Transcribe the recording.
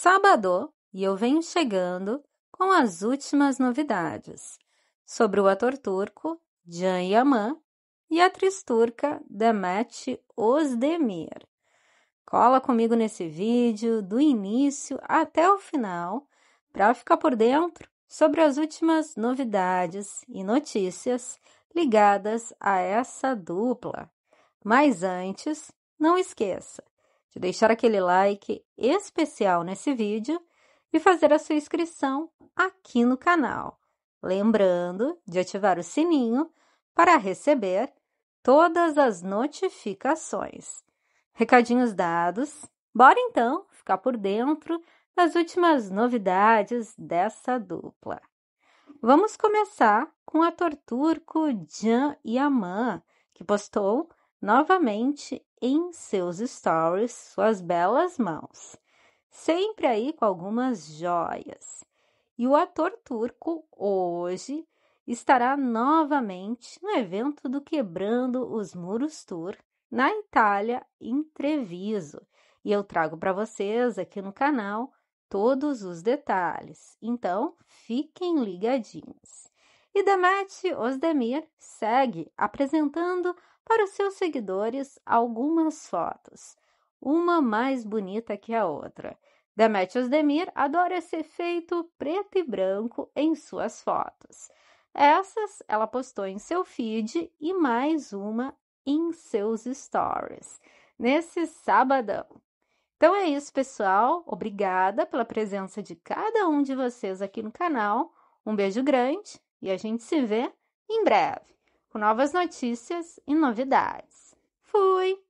sábado e eu venho chegando com as últimas novidades sobre o ator turco Can Yaman e a atriz turca Demet Özdemir. Cola comigo nesse vídeo do início até o final para ficar por dentro sobre as últimas novidades e notícias ligadas a essa dupla. Mas antes, não esqueça, de deixar aquele like especial nesse vídeo e fazer a sua inscrição aqui no canal. Lembrando de ativar o sininho para receber todas as notificações. Recadinhos dados, bora então ficar por dentro das últimas novidades dessa dupla. Vamos começar com o ator turco Can Yaman, que postou novamente em seus stories suas belas mãos, sempre aí com algumas joias. E o ator turco hoje estará novamente no evento do Quebrando os Muros Tour na Itália, em Treviso. E eu trago para vocês aqui no canal todos os detalhes. Então, fiquem ligadinhos. Demet Osdemir segue apresentando para os seus seguidores algumas fotos, uma mais bonita que a outra. Demet Osdemir adora ser feito preto e branco em suas fotos. Essas ela postou em seu feed e mais uma em seus stories, nesse sabadão. Então é isso, pessoal. Obrigada pela presença de cada um de vocês aqui no canal. Um beijo grande e a gente se vê em breve com novas notícias e novidades. Fui!